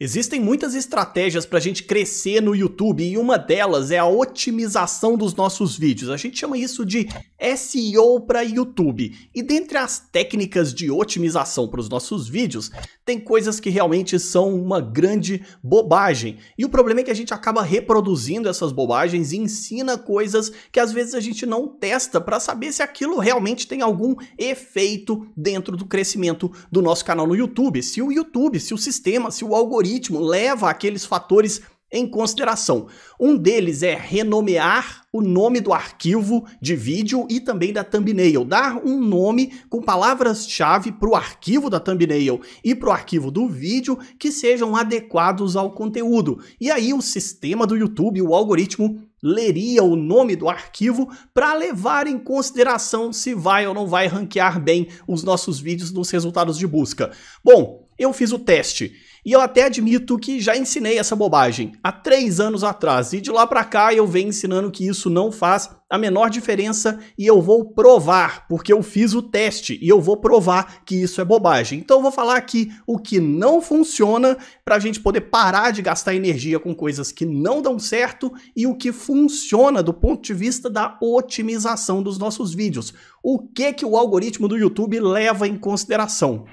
Existem muitas estratégias para a gente crescer no YouTube e uma delas é a otimização dos nossos vídeos. A gente chama isso de SEO para YouTube. E dentre as técnicas de otimização para os nossos vídeos, tem coisas que realmente são uma grande bobagem. E o problema é que a gente acaba reproduzindo essas bobagens e ensina coisas que às vezes a gente não testa para saber se aquilo realmente tem algum efeito dentro do crescimento do nosso canal no YouTube. Se o YouTube, se o sistema, se o algoritmo leva aqueles fatores em consideração. Um deles é renomear o nome do arquivo de vídeo e também da thumbnail, dar um nome com palavras-chave para o arquivo da thumbnail e para o arquivo do vídeo que sejam adequados ao conteúdo. E aí o sistema do YouTube, o algoritmo, leria o nome do arquivo para levar em consideração se vai ou não vai ranquear bem os nossos vídeos nos resultados de busca. Bom, eu fiz o teste. E eu até admito que já ensinei essa bobagem há três anos atrás. E de lá para cá eu venho ensinando que isso não faz a menor diferença e eu vou provar, porque eu fiz o teste e eu vou provar que isso é bobagem. Então eu vou falar aqui o que não funciona para a gente poder parar de gastar energia com coisas que não dão certo e o que funciona do ponto de vista da otimização dos nossos vídeos. O que que o algoritmo do YouTube leva em consideração?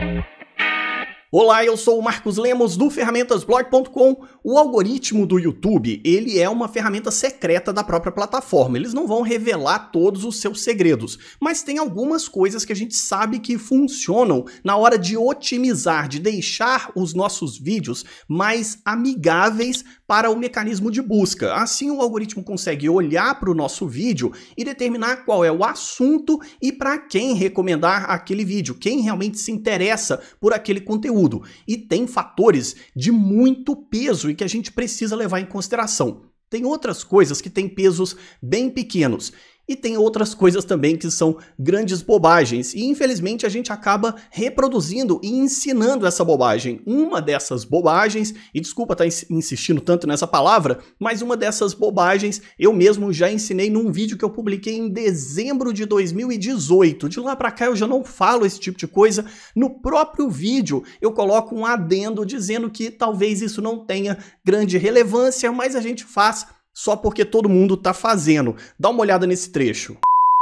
Música Olá, eu sou o Marcos Lemos do ferramentasblog.com. O algoritmo do YouTube, ele é uma ferramenta secreta da própria plataforma. Eles não vão revelar todos os seus segredos, mas tem algumas coisas que a gente sabe que funcionam na hora de otimizar, de deixar os nossos vídeos mais amigáveis para o mecanismo de busca. Assim o algoritmo consegue olhar para o nosso vídeo e determinar qual é o assunto e para quem recomendar aquele vídeo, quem realmente se interessa por aquele conteúdo conteúdo e tem fatores de muito peso e que a gente precisa levar em consideração. Tem outras coisas que têm pesos bem pequenos e tem outras coisas também que são grandes bobagens. E infelizmente a gente acaba reproduzindo e ensinando essa bobagem. Uma dessas bobagens, e desculpa estar tá insistindo tanto nessa palavra, mas uma dessas bobagens eu mesmo já ensinei num vídeo que eu publiquei em dezembro de 2018. De lá para cá eu já não falo esse tipo de coisa. No próprio vídeo eu coloco um adendo dizendo que talvez isso não tenha grande relevância, mas a gente faz só porque todo mundo está fazendo. Dá uma olhada nesse trecho.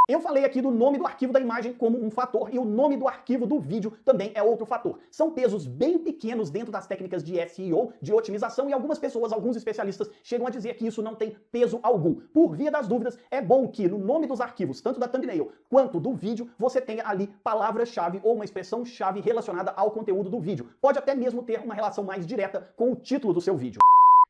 Eu falei aqui do nome do arquivo da imagem como um fator e o nome do arquivo do vídeo também é outro fator. São pesos bem pequenos dentro das técnicas de SEO, de otimização, e algumas pessoas, alguns especialistas, chegam a dizer que isso não tem peso algum. Por via das dúvidas, é bom que no nome dos arquivos, tanto da thumbnail quanto do vídeo, você tenha ali palavra-chave ou uma expressão-chave relacionada ao conteúdo do vídeo. Pode até mesmo ter uma relação mais direta com o título do seu vídeo.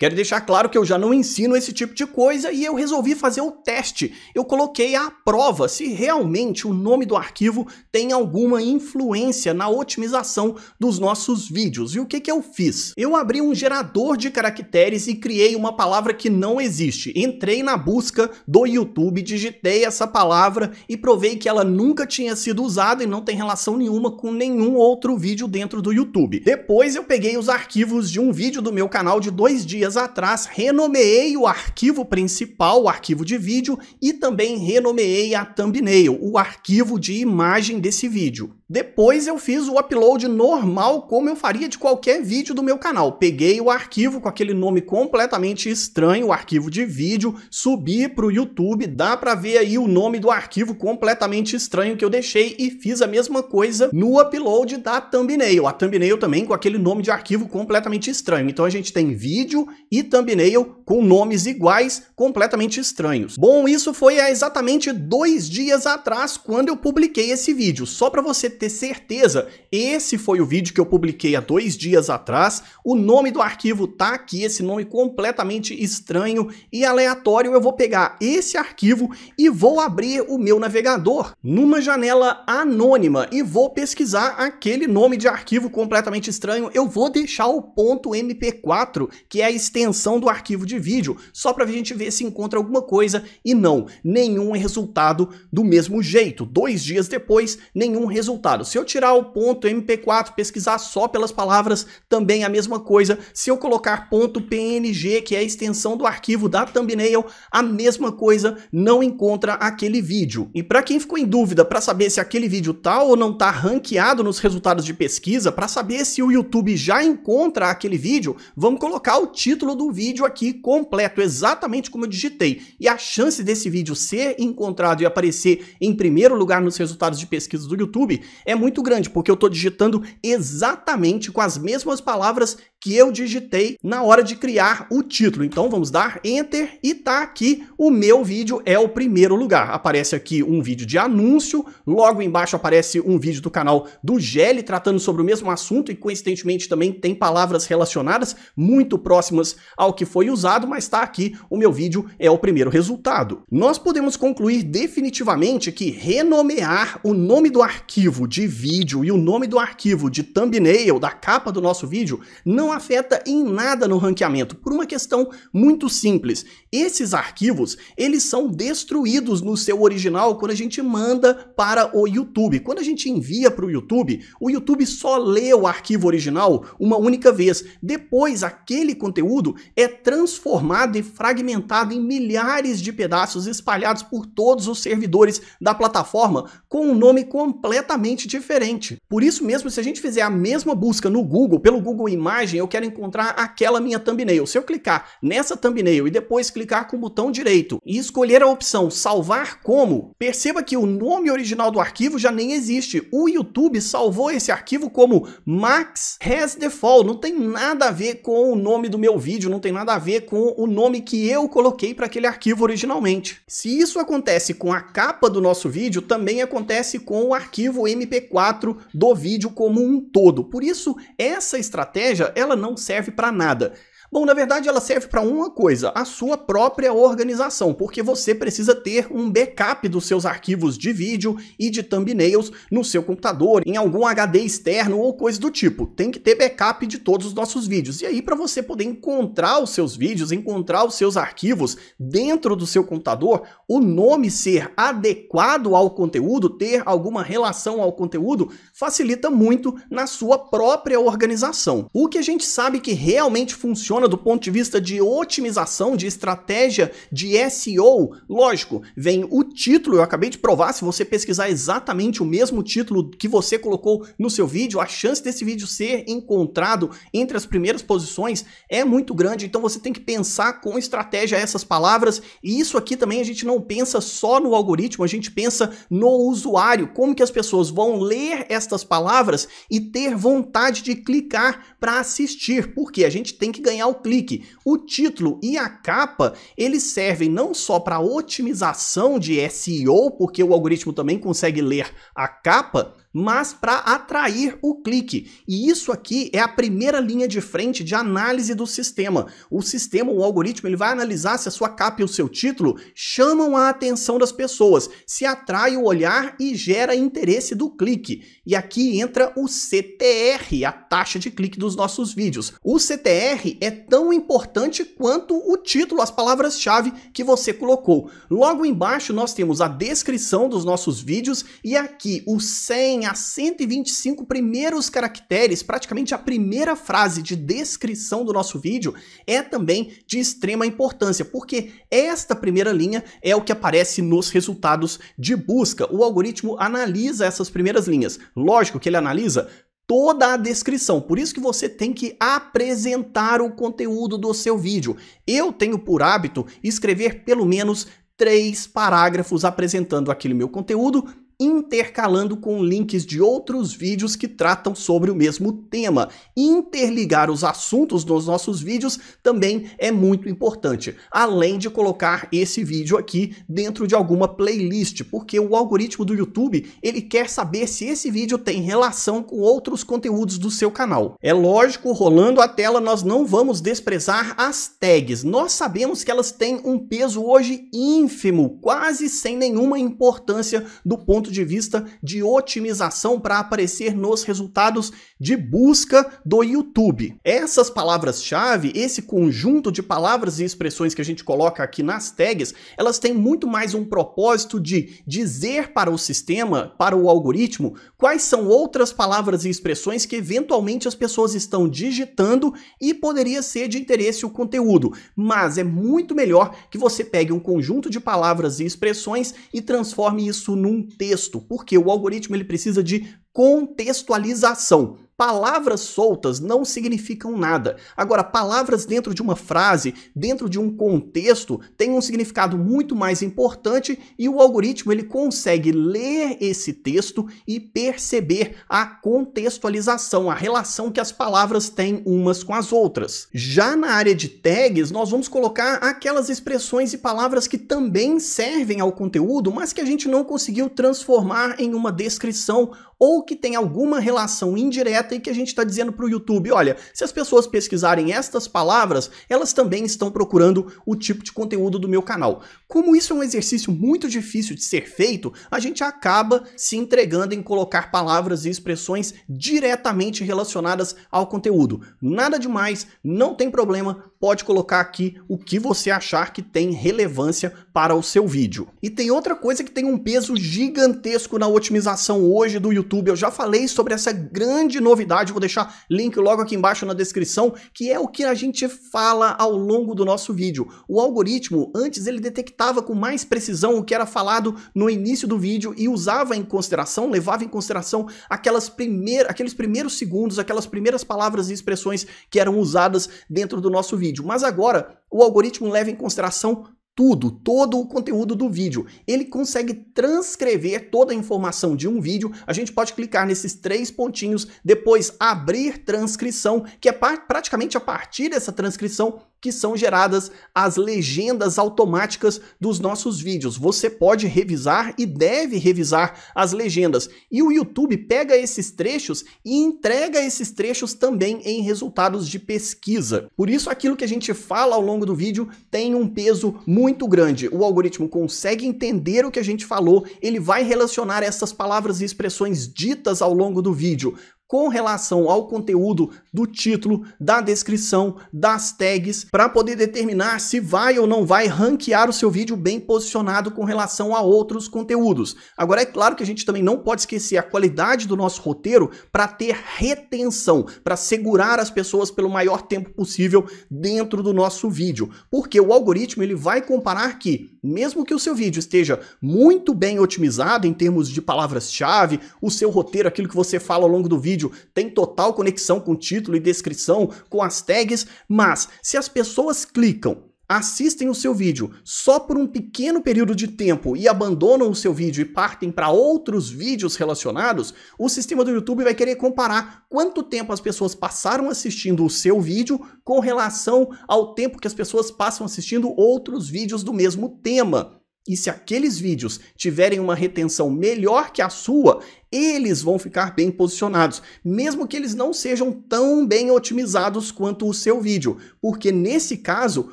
Quero deixar claro que eu já não ensino esse tipo de coisa e eu resolvi fazer o teste. Eu coloquei à prova se realmente o nome do arquivo tem alguma influência na otimização dos nossos vídeos. E o que, que eu fiz? Eu abri um gerador de caracteres e criei uma palavra que não existe. Entrei na busca do YouTube, digitei essa palavra e provei que ela nunca tinha sido usada e não tem relação nenhuma com nenhum outro vídeo dentro do YouTube. Depois eu peguei os arquivos de um vídeo do meu canal de dois dias dias atrás, renomeei o arquivo principal, o arquivo de vídeo, e também renomeei a thumbnail, o arquivo de imagem desse vídeo. Depois eu fiz o upload normal, como eu faria de qualquer vídeo do meu canal. Peguei o arquivo com aquele nome completamente estranho, o arquivo de vídeo, subi para o YouTube, dá para ver aí o nome do arquivo completamente estranho que eu deixei e fiz a mesma coisa no upload da thumbnail. A thumbnail também com aquele nome de arquivo completamente estranho. Então a gente tem vídeo e thumbnail com nomes iguais, completamente estranhos. Bom, isso foi há exatamente dois dias atrás, quando eu publiquei esse vídeo. Só para você ter certeza. Esse foi o vídeo que eu publiquei há dois dias atrás. O nome do arquivo tá aqui, esse nome completamente estranho e aleatório. Eu vou pegar esse arquivo e vou abrir o meu navegador numa janela anônima e vou pesquisar aquele nome de arquivo completamente estranho. Eu vou deixar o ponto .mp4, que é a extensão do arquivo de vídeo, só para a gente ver se encontra alguma coisa e não, nenhum resultado do mesmo jeito. Dois dias depois, nenhum resultado resultado. Se eu tirar o ponto MP4, pesquisar só pelas palavras, também a mesma coisa. Se eu colocar ponto .png, que é a extensão do arquivo da thumbnail, a mesma coisa, não encontra aquele vídeo. E para quem ficou em dúvida para saber se aquele vídeo tá ou não tá ranqueado nos resultados de pesquisa, para saber se o YouTube já encontra aquele vídeo, vamos colocar o título do vídeo aqui completo, exatamente como eu digitei. E a chance desse vídeo ser encontrado e aparecer em primeiro lugar nos resultados de pesquisa do YouTube é muito grande, porque eu estou digitando exatamente com as mesmas palavras que eu digitei na hora de criar o título. Então vamos dar Enter e tá aqui o meu vídeo é o primeiro lugar. Aparece aqui um vídeo de anúncio, logo embaixo aparece um vídeo do canal do Gelli tratando sobre o mesmo assunto e coincidentemente também tem palavras relacionadas muito próximas ao que foi usado, mas está aqui o meu vídeo é o primeiro resultado. Nós podemos concluir definitivamente que renomear o nome do arquivo de vídeo e o nome do arquivo de thumbnail, da capa do nosso vídeo, não afeta em nada no ranqueamento, por uma questão muito simples. Esses arquivos, eles são destruídos no seu original quando a gente manda para o YouTube. Quando a gente envia para o YouTube, o YouTube só lê o arquivo original uma única vez. Depois, aquele conteúdo é transformado e fragmentado em milhares de pedaços espalhados por todos os servidores da plataforma com um nome completamente totalmente diferente. Por isso mesmo, se a gente fizer a mesma busca no Google, pelo Google Imagem, eu quero encontrar aquela minha thumbnail. Se eu clicar nessa thumbnail e depois clicar com o botão direito e escolher a opção salvar como, perceba que o nome original do arquivo já nem existe. O YouTube salvou esse arquivo como Max Has Default, não tem nada a ver com o nome do meu vídeo, não tem nada a ver com o nome que eu coloquei para aquele arquivo originalmente. Se isso acontece com a capa do nosso vídeo, também acontece com o arquivo MP MP4 do vídeo como um todo. Por isso, essa estratégia ela não serve para nada. Bom, na verdade ela serve para uma coisa, a sua própria organização, porque você precisa ter um backup dos seus arquivos de vídeo e de thumbnails no seu computador, em algum HD externo ou coisa do tipo. Tem que ter backup de todos os nossos vídeos. E aí para você poder encontrar os seus vídeos, encontrar os seus arquivos dentro do seu computador, o nome ser adequado ao conteúdo, ter alguma relação ao conteúdo, facilita muito na sua própria organização. O que a gente sabe que realmente funciona funciona do ponto de vista de otimização, de estratégia de SEO. Lógico, vem o título, eu acabei de provar, se você pesquisar exatamente o mesmo título que você colocou no seu vídeo, a chance desse vídeo ser encontrado entre as primeiras posições é muito grande, então você tem que pensar com estratégia essas palavras, e isso aqui também a gente não pensa só no algoritmo, a gente pensa no usuário, como que as pessoas vão ler estas palavras e ter vontade de clicar para assistir, porque a gente tem que ganhar ao clique. O título e a capa, eles servem não só para otimização de SEO, porque o algoritmo também consegue ler a capa, mas para atrair o clique. E isso aqui é a primeira linha de frente de análise do sistema. O sistema, o algoritmo, ele vai analisar se a sua capa e o seu título chamam a atenção das pessoas, se atrai o olhar e gera interesse do clique. E aqui entra o CTR, a taxa de clique dos nossos vídeos. O CTR é tão importante quanto o título, as palavras-chave que você colocou. Logo embaixo nós temos a descrição dos nossos vídeos e aqui o 100 cheguem a 125 primeiros caracteres, praticamente a primeira frase de descrição do nosso vídeo, é também de extrema importância, porque esta primeira linha é o que aparece nos resultados de busca. O algoritmo analisa essas primeiras linhas. Lógico que ele analisa toda a descrição. Por isso que você tem que apresentar o conteúdo do seu vídeo. Eu tenho por hábito escrever pelo menos três parágrafos apresentando aquele meu conteúdo intercalando com links de outros vídeos que tratam sobre o mesmo tema. Interligar os assuntos dos nossos vídeos também é muito importante, além de colocar esse vídeo aqui dentro de alguma playlist, porque o algoritmo do YouTube, ele quer saber se esse vídeo tem relação com outros conteúdos do seu canal. É lógico, rolando a tela nós não vamos desprezar as tags. Nós sabemos que elas têm um peso hoje ínfimo, quase sem nenhuma importância do ponto ponto de vista de otimização para aparecer nos resultados de busca do YouTube. Essas palavras-chave, esse conjunto de palavras e expressões que a gente coloca aqui nas tags, elas têm muito mais um propósito de dizer para o sistema, para o algoritmo, quais são outras palavras e expressões que eventualmente as pessoas estão digitando e poderia ser de interesse o conteúdo. Mas é muito melhor que você pegue um conjunto de palavras e expressões e transforme isso num texto contexto, porque o algoritmo ele precisa de contextualização. Palavras soltas não significam nada. Agora, palavras dentro de uma frase, dentro de um contexto, têm um significado muito mais importante e o algoritmo ele consegue ler esse texto e perceber a contextualização, a relação que as palavras têm umas com as outras. Já na área de tags, nós vamos colocar aquelas expressões e palavras que também servem ao conteúdo, mas que a gente não conseguiu transformar em uma descrição ou que tem alguma relação indireta correta e que a gente está dizendo para o YouTube, olha, se as pessoas pesquisarem estas palavras, elas também estão procurando o tipo de conteúdo do meu canal. Como isso é um exercício muito difícil de ser feito, a gente acaba se entregando em colocar palavras e expressões diretamente relacionadas ao conteúdo. Nada demais, não tem problema, pode colocar aqui o que você achar que tem relevância para o seu vídeo. E tem outra coisa que tem um peso gigantesco na otimização hoje do YouTube. Eu já falei sobre essa grande novidade novidade, vou deixar link logo aqui embaixo na descrição, que é o que a gente fala ao longo do nosso vídeo. O algoritmo, antes ele detectava com mais precisão o que era falado no início do vídeo e usava em consideração, levava em consideração aquelas primeiras, aqueles primeiros segundos, aquelas primeiras palavras e expressões que eram usadas dentro do nosso vídeo. Mas agora, o algoritmo leva em consideração tudo, todo o conteúdo do vídeo. Ele consegue transcrever toda a informação de um vídeo. A gente pode clicar nesses três pontinhos, depois abrir transcrição, que é praticamente a partir dessa transcrição que são geradas as legendas automáticas dos nossos vídeos. Você pode revisar e deve revisar as legendas. E o YouTube pega esses trechos e entrega esses trechos também em resultados de pesquisa. Por isso, aquilo que a gente fala ao longo do vídeo tem um peso muito grande. O algoritmo consegue entender o que a gente falou, ele vai relacionar essas palavras e expressões ditas ao longo do vídeo com relação ao conteúdo do título, da descrição, das tags, para poder determinar se vai ou não vai ranquear o seu vídeo bem posicionado com relação a outros conteúdos. Agora, é claro que a gente também não pode esquecer a qualidade do nosso roteiro para ter retenção, para segurar as pessoas pelo maior tempo possível dentro do nosso vídeo, porque o algoritmo ele vai comparar que, mesmo que o seu vídeo esteja muito bem otimizado em termos de palavras-chave, o seu roteiro, aquilo que você fala ao longo do vídeo, vídeo tem total conexão com o título e descrição, com as tags, mas se as pessoas clicam assistem o seu vídeo só por um pequeno período de tempo e abandonam o seu vídeo e partem para outros vídeos relacionados, o sistema do YouTube vai querer comparar quanto tempo as pessoas passaram assistindo o seu vídeo com relação ao tempo que as pessoas passam assistindo outros vídeos do mesmo tema. E se aqueles vídeos tiverem uma retenção melhor que a sua, eles vão ficar bem posicionados, mesmo que eles não sejam tão bem otimizados quanto o seu vídeo, porque nesse caso,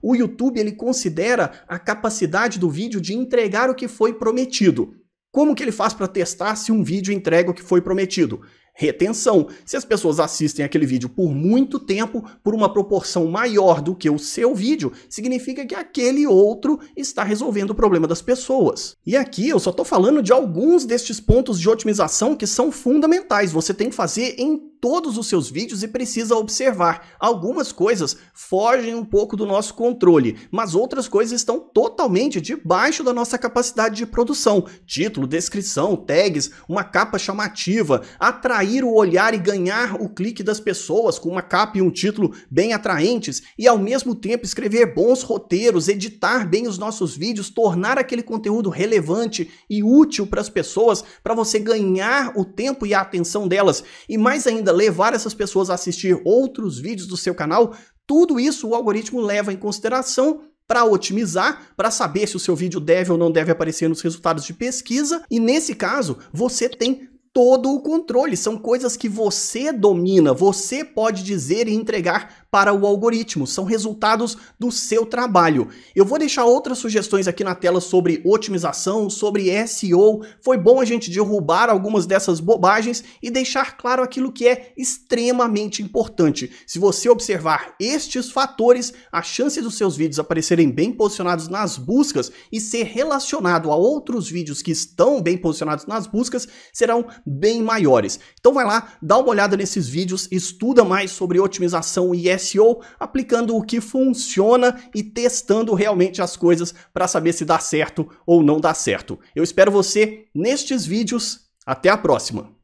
o YouTube ele considera a capacidade do vídeo de entregar o que foi prometido. Como que ele faz para testar se um vídeo entrega o que foi prometido? retenção. Se as pessoas assistem aquele vídeo por muito tempo, por uma proporção maior do que o seu vídeo, significa que aquele outro está resolvendo o problema das pessoas. E aqui eu só estou falando de alguns destes pontos de otimização que são fundamentais. Você tem que fazer em todos os seus vídeos e precisa observar. Algumas coisas fogem um pouco do nosso controle, mas outras coisas estão totalmente debaixo da nossa capacidade de produção. Título, descrição, tags, uma capa chamativa, atrair atrair o olhar e ganhar o clique das pessoas com uma capa e um título bem atraentes e ao mesmo tempo escrever bons roteiros, editar bem os nossos vídeos, tornar aquele conteúdo relevante e útil para as pessoas, para você ganhar o tempo e a atenção delas e mais ainda levar essas pessoas a assistir outros vídeos do seu canal, tudo isso o algoritmo leva em consideração para otimizar, para saber se o seu vídeo deve ou não deve aparecer nos resultados de pesquisa. E nesse caso, você tem todo o controle. São coisas que você domina, você pode dizer e entregar para o algoritmo, são resultados do seu trabalho. Eu vou deixar outras sugestões aqui na tela sobre otimização, sobre SEO. Foi bom a gente derrubar algumas dessas bobagens e deixar claro aquilo que é extremamente importante. Se você observar estes fatores, a chance dos seus vídeos aparecerem bem posicionados nas buscas e ser relacionado a outros vídeos que estão bem posicionados nas buscas serão bem maiores. Então vai lá, dá uma olhada nesses vídeos, estuda mais sobre otimização e SEO SEO, aplicando o que funciona e testando realmente as coisas para saber se dá certo ou não dá certo. Eu espero você nestes vídeos. Até a próxima!